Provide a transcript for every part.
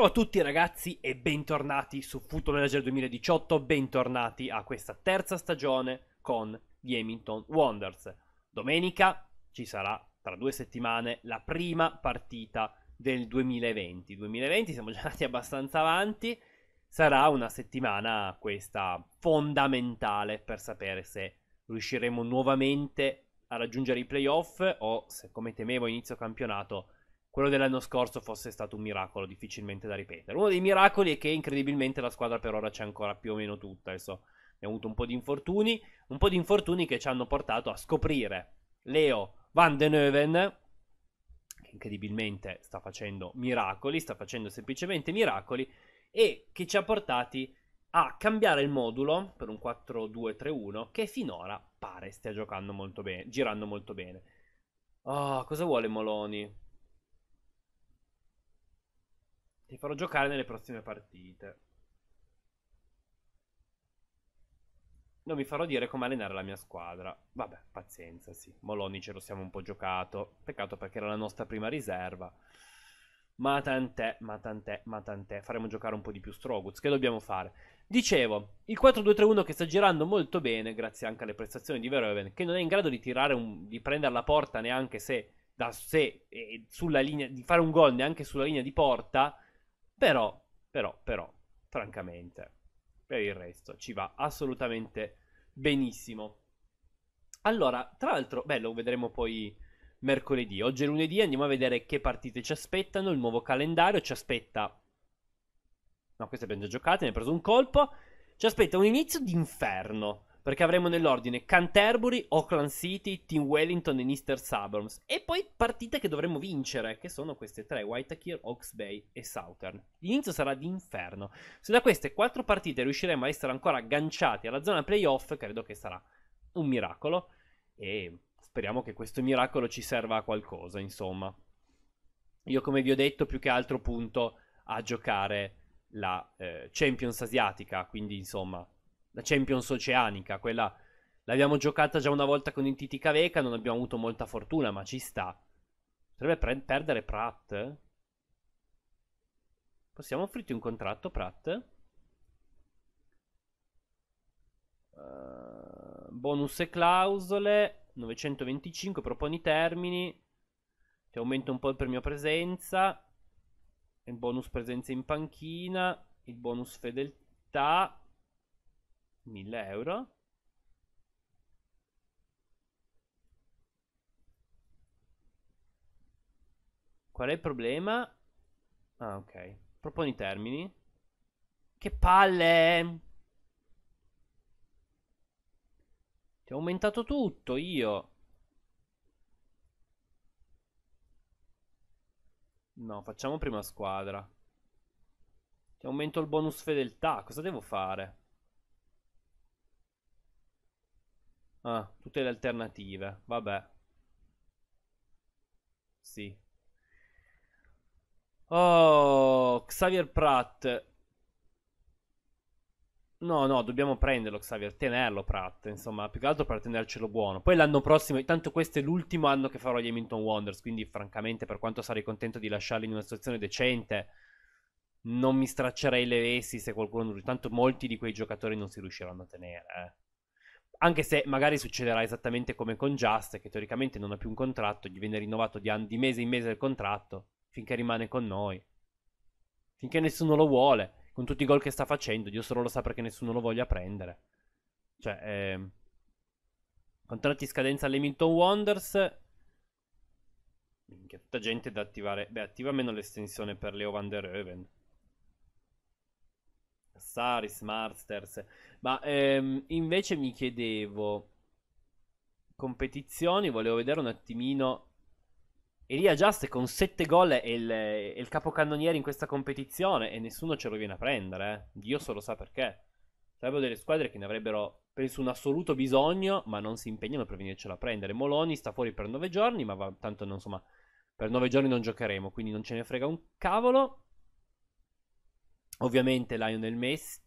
Ciao a tutti ragazzi e bentornati su Football Manager 2018, bentornati a questa terza stagione con gli Hamilton Wonders. Domenica ci sarà tra due settimane la prima partita del 2020. 2020 siamo già andati abbastanza avanti, sarà una settimana questa fondamentale per sapere se riusciremo nuovamente a raggiungere i playoff o se come temevo inizio campionato quello dell'anno scorso fosse stato un miracolo difficilmente da ripetere. Uno dei miracoli è che incredibilmente la squadra per ora c'è ancora più o meno tutta. Adesso abbiamo avuto un po' di infortuni, un po' di infortuni che ci hanno portato a scoprire Leo Van den Heuven, che incredibilmente sta facendo miracoli, sta facendo semplicemente miracoli, e che ci ha portati a cambiare il modulo per un 4-2-3-1 che finora pare stia giocando molto bene, girando molto bene. Oh, cosa vuole Moloni? Ti farò giocare nelle prossime partite. Non mi farò dire come allenare la mia squadra. Vabbè, pazienza, sì. Moloni ce lo siamo un po' giocato. Peccato perché era la nostra prima riserva. Ma tant'è, ma tant'è, ma tant'è. Faremo giocare un po' di più Stroguz. Che dobbiamo fare? Dicevo, il 4-2-3-1 che sta girando molto bene, grazie anche alle prestazioni di Verhoeven, che non è in grado di tirare, un, di prendere la porta neanche se, da sé, sulla linea, di fare un gol neanche sulla linea di porta. Però, però, però, francamente, per il resto ci va assolutamente benissimo. Allora, tra l'altro, beh, lo vedremo poi mercoledì. Oggi è lunedì, andiamo a vedere che partite ci aspettano, il nuovo calendario ci aspetta... No, queste abbiamo già giocate, ne ho preso un colpo. Ci aspetta un inizio d'inferno. Perché avremo nell'ordine Canterbury, Auckland City, Team Wellington e Easter Suburbs. E poi partite che dovremo vincere, che sono queste tre, Waitakere, Hawks Bay e Southern. L'inizio sarà d'inferno. Se da queste quattro partite riusciremo a essere ancora agganciati alla zona playoff, credo che sarà un miracolo. E speriamo che questo miracolo ci serva a qualcosa, insomma. Io, come vi ho detto, più che altro punto a giocare la eh, Champions asiatica, quindi insomma la Champions Oceanica, quella l'abbiamo giocata già una volta con il Titicaveca, non abbiamo avuto molta fortuna, ma ci sta. Potrebbe pre- perdere Pratt? Possiamo offrirti un contratto, Pratt? Uh, bonus e clausole, 925, proponi termini, ti aumento un po' il premio presenza, il bonus presenza in panchina, il bonus fedeltà, 1000 euro Qual è il problema? Ah, ok. Proponi termini. Che palle! Ti ho aumentato tutto io. No, facciamo prima squadra. Ti aumento il bonus fedeltà. Cosa devo fare? Ah, tutte le alternative. Vabbè. Sì. Oh, Xavier Pratt. No, no, dobbiamo prenderlo Xavier, tenerlo Pratt, insomma, più che altro per tenercelo buono. Poi l'anno prossimo, intanto questo è l'ultimo anno che farò gli Hamilton Wonders, quindi francamente per quanto sarei contento di lasciarli in una situazione decente, non mi straccerei le vesti se qualcuno... Tanto molti di quei giocatori non si riusciranno a tenere, eh. Anche se magari succederà esattamente come con Just, che teoricamente non ha più un contratto, gli viene rinnovato di, an- di mese in mese il contratto, finché rimane con noi. Finché nessuno lo vuole, con tutti i gol che sta facendo, Dio solo lo sa perché nessuno lo voglia prendere. Cioè, eh, contratti scadenza all'Hamilton Wonders. Minchia, tutta gente da attivare. Beh, attiva meno l'estensione per Leo van der Heuven. Saris, Masters. Ma ehm, invece mi chiedevo, competizioni, volevo vedere un attimino. Elia Just con 7 gol è il, è il capocannoniere in questa competizione e nessuno ce lo viene a prendere. Eh. Dio solo sa perché. Sarebbero delle squadre che ne avrebbero, penso, un assoluto bisogno, ma non si impegnano per venircela a prendere. Moloni sta fuori per 9 giorni, ma va, tanto non, insomma, per 9 giorni non giocheremo, quindi non ce ne frega un cavolo ovviamente Lionel Messi.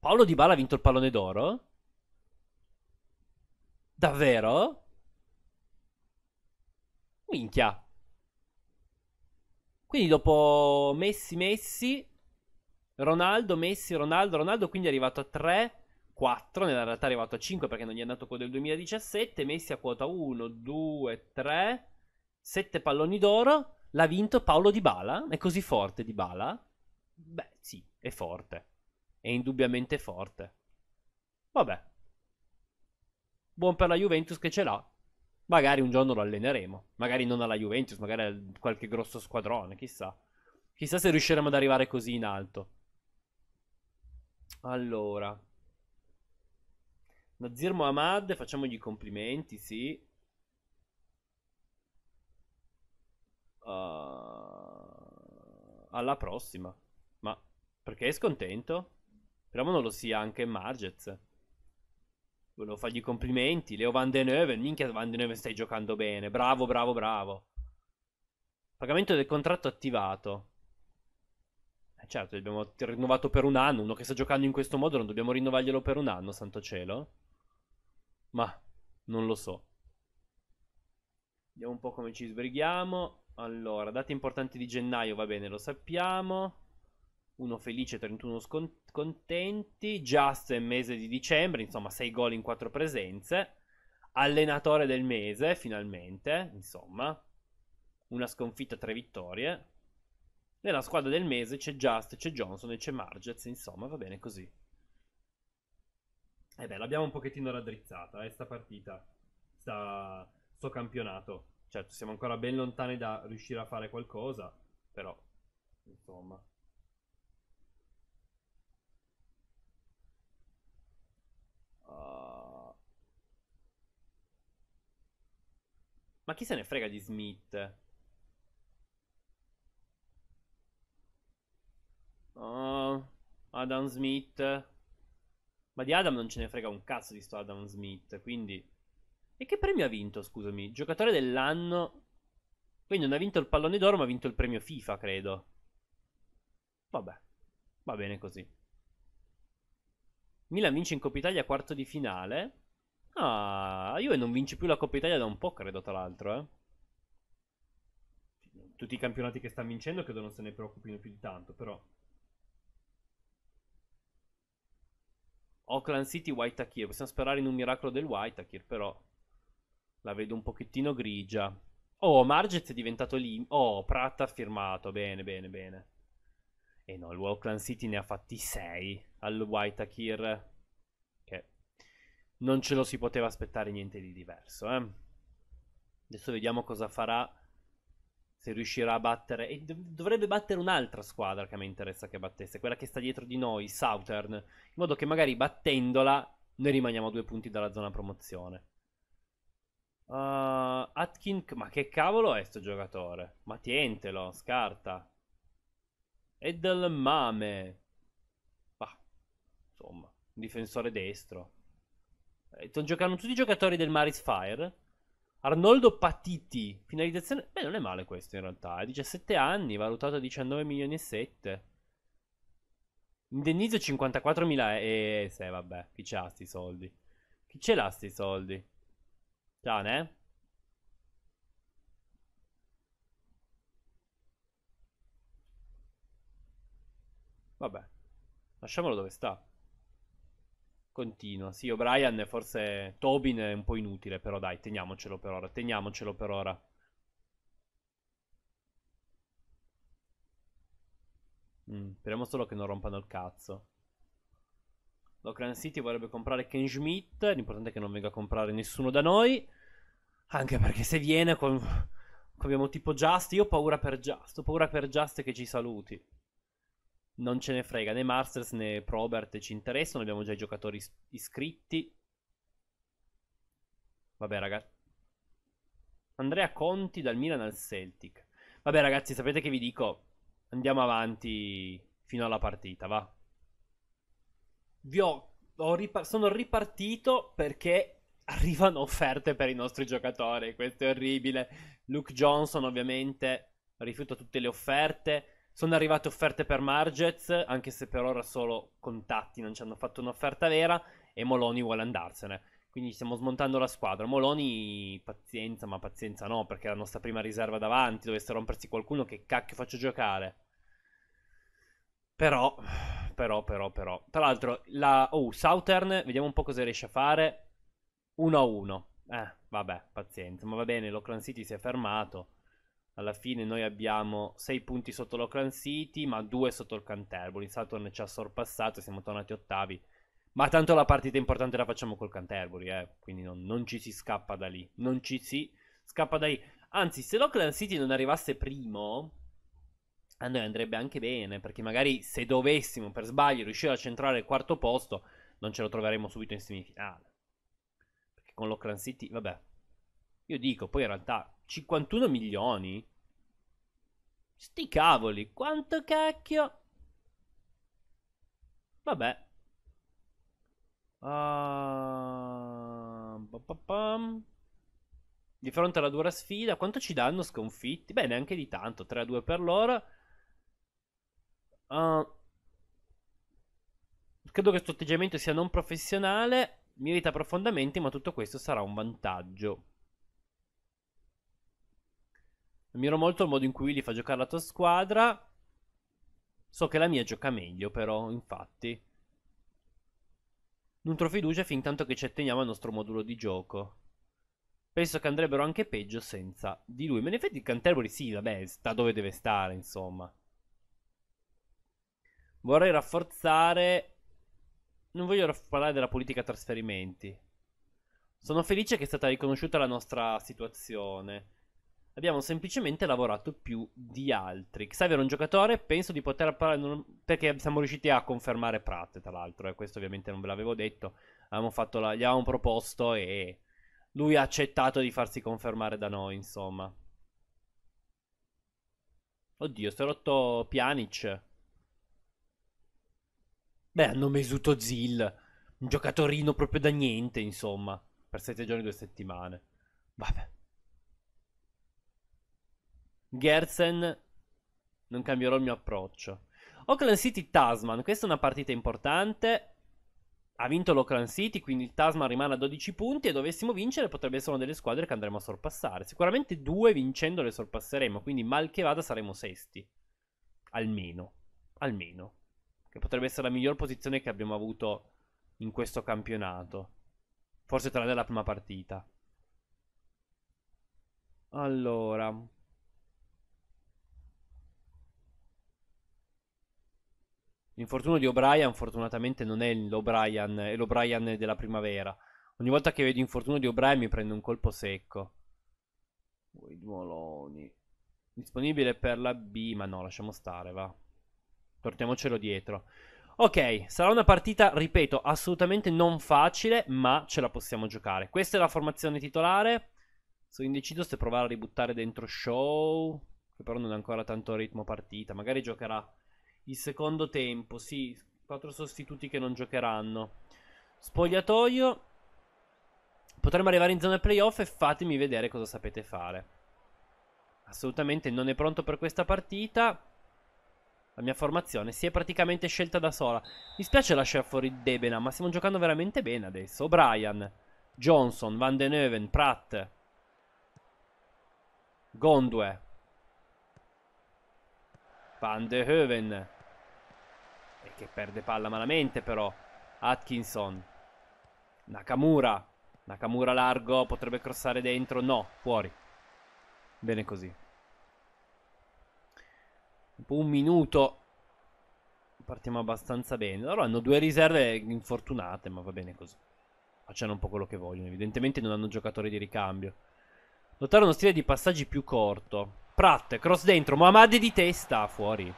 Paolo Di Bala ha vinto il pallone d'oro? Davvero? Minchia. Quindi dopo Messi, Messi, Ronaldo, Messi, Ronaldo, Ronaldo, quindi è arrivato a 3, 4, nella realtà è arrivato a 5 perché non gli è andato quello del 2017, Messi a quota 1, 2, 3, 7 palloni d'oro, l'ha vinto Paolo Di Bala, è così forte Di Bala? Beh, sì, è forte. È indubbiamente forte. Vabbè. Buon per la Juventus che ce l'ha. Magari un giorno lo alleneremo. Magari non alla Juventus, magari a qualche grosso squadrone, chissà. Chissà se riusciremo ad arrivare così in alto. Allora. Nazir Mohamed, facciamogli i complimenti, sì. Uh, alla prossima. Perché è scontento? Speriamo non lo sia anche Margez. Volevo fargli i complimenti. Leo Van Den Heuven. Minchia Van Den Heuven stai giocando bene. Bravo, bravo, bravo. Pagamento del contratto attivato. Eh certo, abbiamo rinnovato per un anno. Uno che sta giocando in questo modo non dobbiamo rinnovarglielo per un anno, santo cielo. Ma non lo so. Vediamo un po' come ci sbrighiamo. Allora, date importanti di gennaio, va bene, lo sappiamo. 1 felice, 31 scont- contenti, Just è mese di dicembre, insomma 6 gol in 4 presenze, allenatore del mese finalmente, insomma, una sconfitta, 3 vittorie. Nella squadra del mese c'è Just, c'è Johnson e c'è Margez, insomma va bene così. E eh beh, l'abbiamo un pochettino raddrizzata, eh, sta partita, sta... sto campionato. Certo, siamo ancora ben lontani da riuscire a fare qualcosa, però, insomma... Uh, ma chi se ne frega di Smith? Uh, Adam Smith. Ma di Adam non ce ne frega un cazzo di sto Adam Smith, quindi... E che premio ha vinto, scusami? Giocatore dell'anno... Quindi non ha vinto il pallone d'oro, ma ha vinto il premio FIFA, credo. Vabbè, va bene così. Milan vince in Coppa Italia quarto di finale. Ah, Juve non vince più la Coppa Italia da un po', credo, tra l'altro, eh. Tutti i campionati che sta vincendo credo non se ne preoccupino più di tanto, però. Oakland City, Waitakir. Possiamo sperare in un miracolo del Waitakir, però la vedo un pochettino grigia. Oh, Marget è diventato lì. Oh, Pratt ha firmato. Bene, bene, bene. E no, il Walkland City ne ha fatti 6 al Waitakir, che non ce lo si poteva aspettare niente di diverso. Eh? Adesso vediamo cosa farà, se riuscirà a battere, e dovrebbe battere un'altra squadra che a me interessa che battesse, quella che sta dietro di noi, Southern, in modo che magari battendola noi rimaniamo a due punti dalla zona promozione. Uh, ah, Atkin, ma che cavolo è sto giocatore? Ma tientelo, scarta. E del Mame. Bah, insomma, difensore destro. Eh, Stanno giocando tutti i giocatori del Maris Fire. Arnoldo Patiti, finalizzazione. Beh, non è male questo in realtà. Ha 17 anni, valutato a 19 milioni e 7. Indennizzo 54 mila. E eh, se, vabbè, chi ce l'ha sti soldi? Chi ce l'ha sti soldi? Ciao, eh? Vabbè, lasciamolo dove sta. Continua. Sì, O'Brien forse Tobin è un po' inutile, però dai, teniamocelo per ora, teniamocelo per ora. Mm, speriamo solo che non rompano il cazzo. L'Ocran City vorrebbe comprare Ken Schmidt. L'importante è che non venga a comprare nessuno da noi. Anche perché se viene, con... abbiamo tipo Just. Io ho paura per Just. Ho paura per Just che ci saluti non ce ne frega né Masters né Probert ci interessano, abbiamo già i giocatori iscritti. Vabbè ragazzi. Andrea Conti dal Milan al Celtic. Vabbè ragazzi, sapete che vi dico? Andiamo avanti fino alla partita, va. Vi ho, ho ripar- sono ripartito perché arrivano offerte per i nostri giocatori, questo è orribile. Luke Johnson ovviamente rifiuta tutte le offerte. Sono arrivate offerte per Margez, anche se per ora solo contatti, non ci hanno fatto un'offerta vera e Moloni vuole andarsene. Quindi stiamo smontando la squadra. Moloni, pazienza, ma pazienza no, perché è la nostra prima riserva davanti, dovesse rompersi qualcuno, che cacchio faccio giocare? Però, però, però, però. Tra l'altro, la... Oh, Southern, vediamo un po' cosa riesce a fare. 1-1. Eh, vabbè, pazienza, ma va bene, l'Oakland City si è fermato alla fine noi abbiamo 6 punti sotto l'Oakland City, ma 2 sotto il Canterbury. Il Saturn ci ha sorpassato, e siamo tornati ottavi. Ma tanto la partita importante la facciamo col Canterbury, eh? quindi non, non, ci si scappa da lì. Non ci si scappa da lì. Anzi, se l'Oakland City non arrivasse primo, a eh, noi andrebbe anche bene, perché magari se dovessimo per sbaglio riuscire a centrare il quarto posto, non ce lo troveremmo subito in semifinale. Perché con l'Oakland City, vabbè. Io dico, poi in realtà 51 milioni? Sti cavoli, quanto cacchio? Vabbè. Uh, Di fronte alla dura sfida, quanto ci danno sconfitti? Beh, neanche di tanto, 3-2 per loro. Uh, credo che questo atteggiamento sia non professionale, Mi merita profondamente, ma tutto questo sarà un vantaggio Ammiro molto il modo in cui li fa giocare la tua squadra. So che la mia gioca meglio, però, infatti. Nutro fiducia fin tanto che ci atteniamo al nostro modulo di gioco. Penso che andrebbero anche peggio senza di lui. Ma in effetti Canterbury sì, vabbè, sta dove deve stare, insomma. Vorrei rafforzare... Non voglio parlare della politica trasferimenti. Sono felice che è stata riconosciuta la nostra situazione abbiamo semplicemente lavorato più di altri. Xavier è un giocatore, penso di poter parlare, perché siamo riusciti a confermare Pratt, tra l'altro, e eh, questo ovviamente non ve l'avevo detto, la, gli avevamo proposto e lui ha accettato di farsi confermare da noi, insomma. Oddio, si è rotto Pjanic. Beh, hanno mesuto Zil, un giocatorino proprio da niente, insomma, per sette giorni, due settimane. Vabbè. Gersen, non cambierò il mio approccio. Oakland City Tasman, questa è una partita importante. Ha vinto l'Oakland City, quindi il Tasman rimane a 12 punti e dovessimo vincere potrebbe essere una delle squadre che andremo a sorpassare. Sicuramente due vincendo le sorpasseremo, quindi mal che vada saremo sesti. Almeno. Almeno. Che potrebbe essere la miglior posizione che abbiamo avuto in questo campionato. Forse tranne la prima partita. Allora, L'infortunio di O'Brien fortunatamente non è l'O'Brien, è l'O'Brien della primavera. Ogni volta che vedo infortunio di O'Brien mi prendo un colpo secco. Wade Moloni. Disponibile per la B, ma no, lasciamo stare, va. Portiamocelo dietro. Ok, sarà una partita, ripeto, assolutamente non facile, ma ce la possiamo giocare. Questa è la formazione titolare. Sono indeciso se provare a ributtare dentro Show, che però non ha ancora tanto ritmo partita. Magari giocherà il secondo tempo. Sì, quattro sostituti che non giocheranno. Spogliatoio. Potremmo arrivare in zona playoff e fatemi vedere cosa sapete fare. Assolutamente non è pronto per questa partita. La mia formazione si è praticamente scelta da sola. Mi spiace lasciare fuori Debena, ma stiamo giocando veramente bene adesso. O'Brien, Johnson, Van Den Heuven, Pratt, Gondue, Van Den Heuven. E che perde palla malamente però. Atkinson. Nakamura. Nakamura largo, potrebbe crossare dentro. No, fuori. Bene così. Dopo un minuto partiamo abbastanza bene. Loro hanno due riserve infortunate, ma va bene così. Facciano un po' quello che vogliono. Evidentemente non hanno giocatori di ricambio. Notare uno stile di passaggi più corto. Pratt, cross dentro, Mohamed di testa, fuori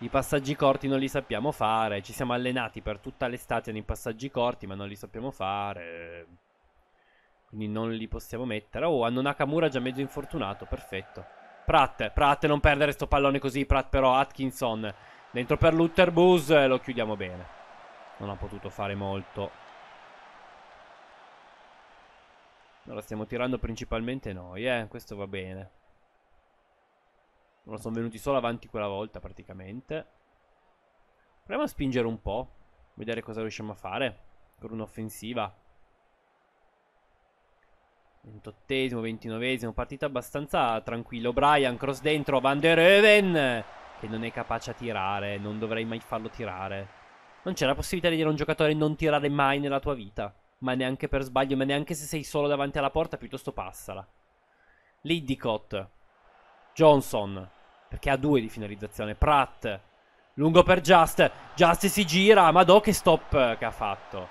i passaggi corti non li sappiamo fare, ci siamo allenati per tutta l'estate nei passaggi corti ma non li sappiamo fare, quindi non li possiamo mettere. Oh, hanno Nakamura già mezzo infortunato, perfetto. Pratt, Pratt non perdere sto pallone così, Pratt però Atkinson dentro per Lutterbus e eh, lo chiudiamo bene. Non ha potuto fare molto. Ora stiamo tirando principalmente noi, eh, questo va bene. Loro sono venuti solo avanti quella volta praticamente. Proviamo a spingere un po'. Vedere cosa riusciamo a fare per un'offensiva. 28esimo, 29esimo, partita abbastanza tranquillo. Brian, cross dentro, Van der Even, che non è capace a tirare, non dovrei mai farlo tirare. Non c'è la possibilità di dire a un giocatore non tirare mai nella tua vita, ma neanche per sbaglio, ma neanche se sei solo davanti alla porta, piuttosto passala. Lidicott, Johnson, perché ha due di finalizzazione. Pratt. Lungo per Just. Just si gira. Madò che stop eh, che ha fatto.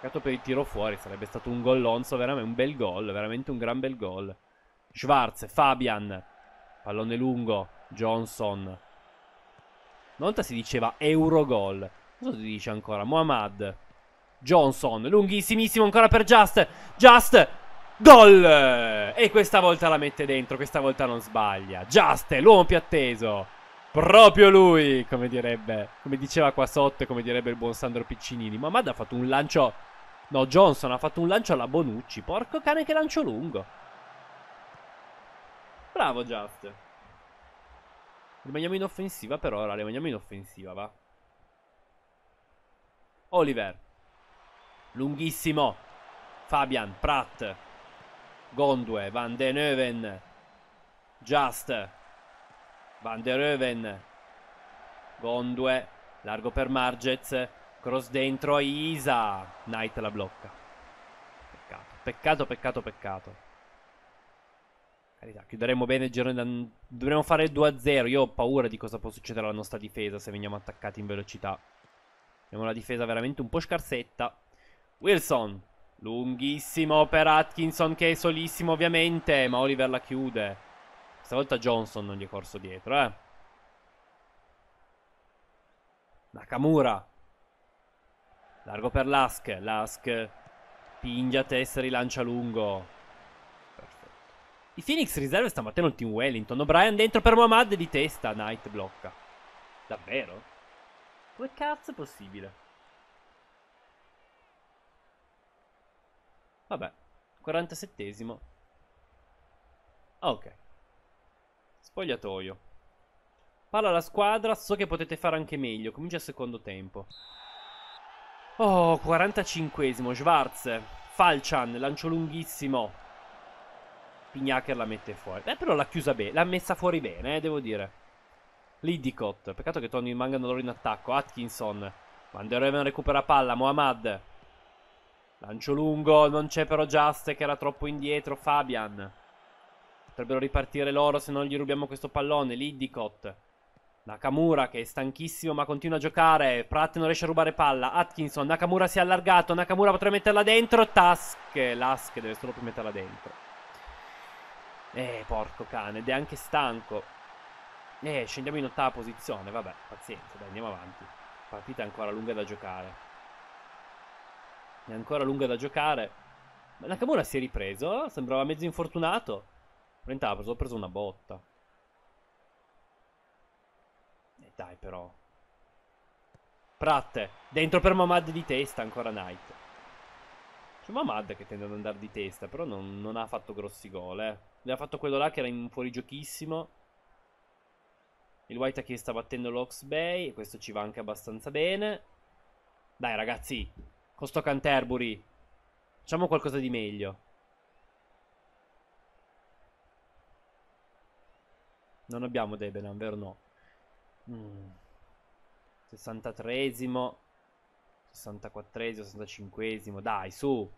Peccato per il tiro fuori. Sarebbe stato un gol gollonzo. Veramente un bel gol. Veramente un gran bel gol. Schwarz. Fabian. Pallone lungo. Johnson. Volta si diceva Eurogol. Cosa si dice ancora? Mohamed. Johnson. Lunghissimissimo ancora per Just. Just. Gol! E questa volta la mette dentro, questa volta non sbaglia. Giaste, l'uomo più atteso. Proprio lui, come direbbe, come diceva qua sotto e come direbbe il buon Sandro Piccinini. Ma Mad ha fatto un lancio... No, Johnson ha fatto un lancio alla Bonucci. Porco cane che lancio lungo. Bravo Just. Rimaniamo in offensiva per ora, rimaniamo in offensiva, va. Oliver. Lunghissimo. Fabian, Pratt. Gondue, Van den Euven, Just, Van der Euven, Gondue, largo per Margez, cross dentro Isa, Knight la blocca. Peccato, peccato, peccato, peccato. Carità, chiuderemo bene il girone, dovremmo fare 2-0, io ho paura di cosa può succedere alla nostra difesa se veniamo attaccati in velocità. Abbiamo una difesa veramente un po' scarsetta. Wilson, Lunghissimo per Atkinson che è solissimo ovviamente, ma Oliver la chiude. Stavolta Johnson non gli è corso dietro, eh. Nakamura. Largo per Lask. Lask pingia a testa, rilancia lungo. Perfetto. I Phoenix riserve stanno battendo il team Wellington. O'Brien dentro per Mohamed di testa. Knight blocca. Davvero? Come cazzo è possibile? Vabbè, 47esimo. Ah, ok. Spogliatoio. Palla alla squadra, so che potete fare anche meglio. Comincia il secondo tempo. Oh, 45esimo, Schwarz. Falcian, lancio lunghissimo. Pignacher la mette fuori. Eh, però l'ha chiusa bene, l'ha messa fuori bene, eh, devo dire. Lidicott, peccato che Tony rimangano loro in attacco. Atkinson, Van der Reven recupera palla, Mohamed. Lancio lungo, non c'è però Just che era troppo indietro, Fabian. Potrebbero ripartire loro se non gli rubiamo questo pallone, Liddicott. Nakamura che è stanchissimo ma continua a giocare, Pratt non riesce a rubare palla, Atkinson, Nakamura si è allargato, Nakamura potrebbe metterla dentro, Task, Lask deve solo più metterla dentro. Eh, porco cane, ed è anche stanco. Eh, scendiamo in ottava posizione, vabbè, pazienza, dai, andiamo avanti. Partita ancora lunga da giocare è ancora lunga da giocare. Nakamura si è ripreso, sembrava mezzo infortunato. Prentava, ho preso una botta. E dai però. Pratt, dentro per Mamad di testa, ancora Knight. C'è Mamad che tende ad andare di testa, però non, non ha fatto grossi gol. Eh. Ne ha fatto quello là che era in giochissimo. Il White che sta battendo l'Ox Bay, e questo ci va anche abbastanza bene. Dai ragazzi, con sto Canterbury. Facciamo qualcosa di meglio. Non abbiamo Debenham, vero no? Mm. 63esimo. 64esimo, 65esimo. Dai, su.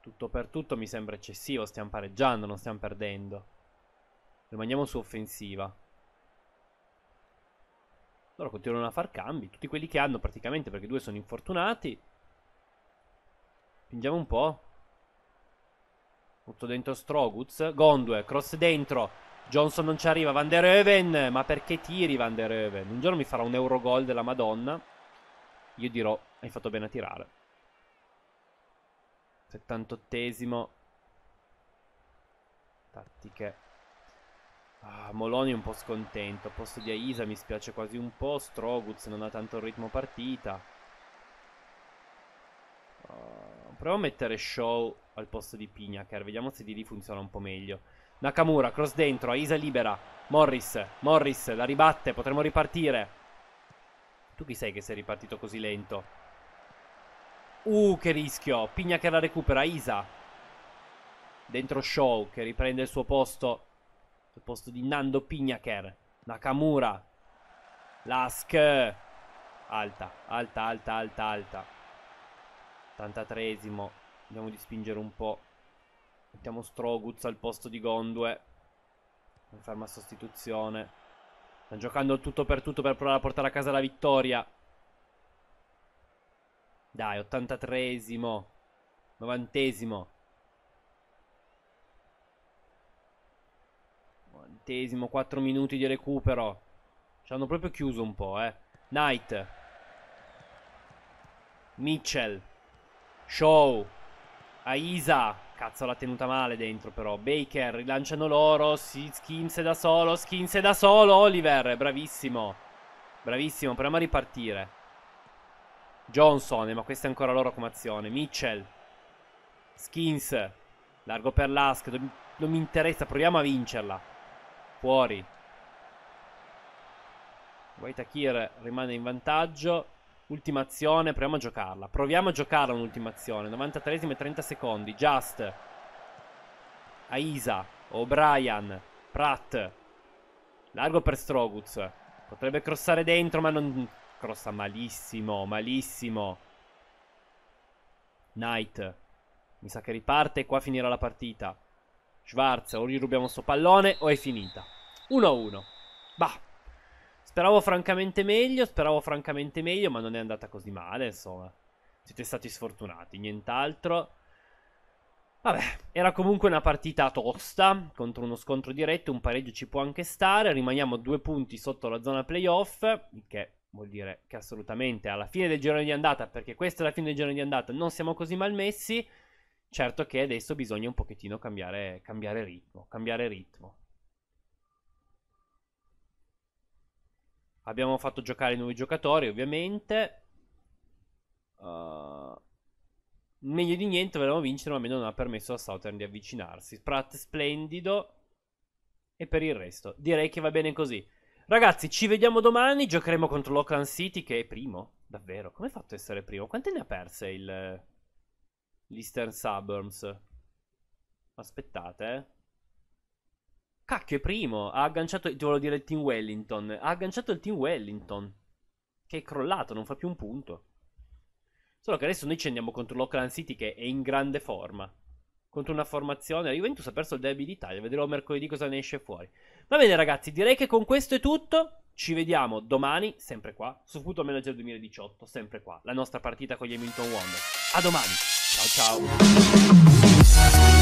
Tutto per tutto mi sembra eccessivo. Stiamo pareggiando, non stiamo perdendo. Rimaniamo su offensiva. Allora continuano a far cambi, tutti quelli che hanno praticamente, perché due sono infortunati. Spingiamo un po'. Butto dentro Stroguz, Gondue, cross dentro. Johnson non ci arriva, Van der Even, ma perché tiri Van der Even? Un giorno mi farà un Eurogol della Madonna. Io dirò, hai fatto bene a tirare. 78esimo. Tattiche Ah, Moloni un po' scontento. posto di Aisa mi spiace quasi un po'. Stroguz non ha tanto ritmo partita. Uh, ah, provo a mettere Show al posto di Pignaker. Vediamo se di lì funziona un po' meglio. Nakamura, cross dentro. Aisa libera. Morris, Morris la ribatte. Potremmo ripartire. Tu chi sei che sei ripartito così lento? Uh, che rischio. Pigna la recupera. Aisa. Dentro Show che riprende il suo posto al posto di Nando Pignacher. Nakamura. Lask. Alta, alta, alta, alta, alta. 83esimo. Andiamo di spingere un po'. Mettiamo Stroguz al posto di Gondue. Ferma sostituzione. Stanno giocando tutto per tutto per provare a portare a casa la vittoria. Dai, 83esimo. 90esimo. ventiquattresimo, 4 minuti di recupero. Ci hanno proprio chiuso un po', eh. Knight. Mitchell. Show. Aisa. Cazzo l'ha tenuta male dentro però. Baker. Rilanciano loro. Skins da solo. Skins da solo. Oliver. Bravissimo. Bravissimo. Proviamo a ripartire. Johnson. Eh, ma questa è ancora loro come azione. Mitchell. Skins. Largo per Lask. Non mi interessa. Proviamo a vincerla fuori Waitakir rimane in vantaggio ultima azione proviamo a giocarla proviamo a giocarla un'ultima azione 93 e 30 secondi Just Aisa O'Brien Pratt largo per Stroguz potrebbe crossare dentro ma non crossa malissimo malissimo Knight mi sa che riparte e qua finirà la partita Schwarz, o gli rubiamo sto pallone o è finita. 1-1. Bah. Speravo francamente meglio, speravo francamente meglio, ma non è andata così male, insomma. Siete stati sfortunati, nient'altro. Vabbè, era comunque una partita tosta contro uno scontro diretto, un pareggio ci può anche stare, rimaniamo due punti sotto la zona playoff, il che vuol dire che assolutamente alla fine del girone di andata, perché questa è la fine del girone di andata, non siamo così malmessi. messi Certo che adesso bisogna un pochettino cambiare, cambiare ritmo, cambiare ritmo. Abbiamo fatto giocare i nuovi giocatori, ovviamente. Uh, meglio di niente, volevamo vincere, ma almeno non ha permesso a Southern di avvicinarsi. Pratt splendido. E per il resto, direi che va bene così. Ragazzi, ci vediamo domani. Giocheremo contro l'Oakland City, che è primo. Davvero, come ha fatto a essere primo? Quante ne ha perse il l'Eastern Suburbs. Aspettate, eh. Cacchio, è primo. Ha agganciato, ti volevo dire, il Team Wellington. Ha agganciato il Team Wellington. Che è crollato, non fa più un punto. Solo che adesso noi ci andiamo contro l'Oakland City che è in grande forma. Contro una formazione. La Juventus ha perso il derby d'Italia. Vedrò mercoledì cosa ne esce fuori. Va bene, ragazzi. Direi che con questo è tutto. Ci vediamo domani, sempre qua, su Football Manager 2018, sempre qua. La nostra partita con gli Hamilton Wonder. A domani! Ciao, ciao.